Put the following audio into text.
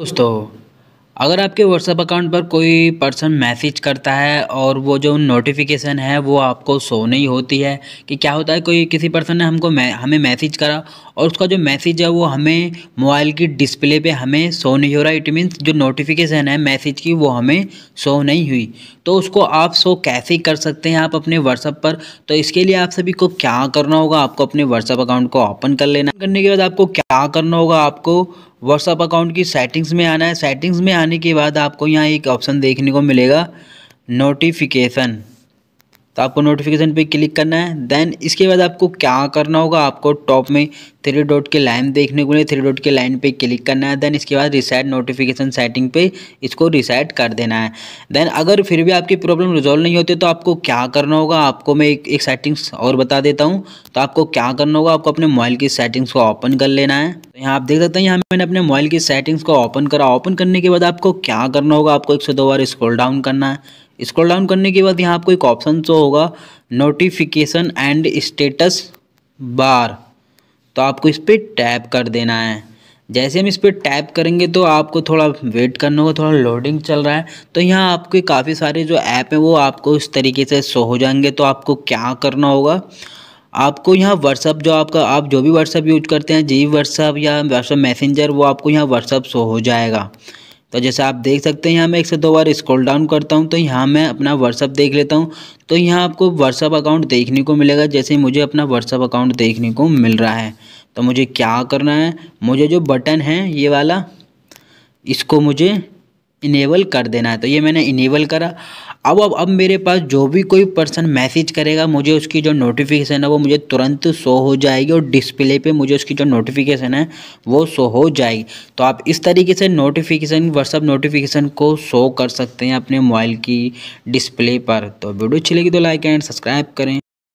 दोस्तों अगर आपके व्हाट्सएप अकाउंट पर कोई पर्सन मैसेज करता है और वो जो नोटिफिकेशन है वो आपको शो नहीं होती है कि क्या होता है कोई किसी पर्सन ने हमको हमें मैसेज करा और उसका जो मैसेज है वो हमें मोबाइल की डिस्प्ले पे हमें शो नहीं हो रहा इट मीन्स जो नोटिफिकेशन है मैसेज की वो हमें शो नहीं हुई तो उसको आप शो कैसे कर सकते हैं आप अपने व्हाट्सअप पर तो इसके लिए आप सभी को क्या करना होगा आपको अपने व्हाट्सअप अकाउंट को ओपन कर लेना करने के बाद आपको क्या करना होगा आपको व्हाट्सअप अकाउंट की सेटिंग्स में आना है सेटिंग्स में आने के बाद आपको यहाँ एक ऑप्शन देखने को मिलेगा नोटिफिकेशन तो आपको नोटिफिकेशन पे क्लिक करना है देन इसके बाद आपको क्या करना होगा आपको टॉप में थ्री डॉट के लाइन देखने को मिले थ्री डॉट के लाइन पे क्लिक करना है देन इसके बाद रिसाइड नोटिफिकेशन सेटिंग पे इसको रिसाइड कर देना है देन अगर फिर भी आपकी प्रॉब्लम रिजॉल्व नहीं होती तो आपको क्या करना होगा आपको मैं एक, एक सेटिंग्स और बता देता हूँ तो आपको क्या करना होगा आपको अपने मोबाइल की सेटिंग्स को ओपन कर लेना है तो यहाँ आप देख सकते हैं यहाँ मैंने अपने मोबाइल की सेटिंग्स को ओपन करा ओपन करने के बाद आपको क्या करना होगा आपको एक से दो बार स्क्रोल डाउन करना है स्क्रॉल डाउन करने के बाद यहाँ आपको एक ऑप्शन शो होगा नोटिफिकेशन एंड स्टेटस बार तो आपको इस पर टैप कर देना है जैसे हम इस पर टैप करेंगे तो आपको थोड़ा वेट करना होगा थोड़ा लोडिंग चल रहा है तो यहाँ आपके काफ़ी सारे जो ऐप हैं वो आपको इस तरीके से शो हो जाएंगे तो आपको क्या करना होगा आपको यहाँ व्हाट्सअप जो आपका आप जो भी व्हाट्सअप यूज करते हैं जी व्हाट्सअप या व्हाट्सअप मैसेंजर वो आपको यहाँ व्हाट्सअप शो हो जाएगा तो जैसे आप देख सकते हैं यहाँ मैं एक से दो बार स्क्रॉल डाउन करता हूँ तो यहाँ मैं अपना व्हाट्सअप देख लेता हूँ तो यहाँ आपको व्हाट्सअप अकाउंट देखने को मिलेगा जैसे मुझे अपना व्हाट्सअप अकाउंट देखने को मिल रहा है तो मुझे क्या करना है मुझे जो बटन है ये वाला इसको मुझे इनेबल कर देना है तो ये मैंने इनेबल करा अब अब अब मेरे पास जो भी कोई पर्सन मैसेज करेगा मुझे उसकी जो नोटिफिकेशन है वो मुझे तुरंत शो हो जाएगी और डिस्प्ले पे मुझे उसकी जो नोटिफिकेशन है वो शो हो जाएगी तो आप इस तरीके से नोटिफिकेशन व्हाट्सअप नोटिफिकेशन को शो कर सकते हैं अपने मोबाइल की डिस्प्ले पर तो वीडियो अच्छी लगी तो लाइक एंड सब्सक्राइब करें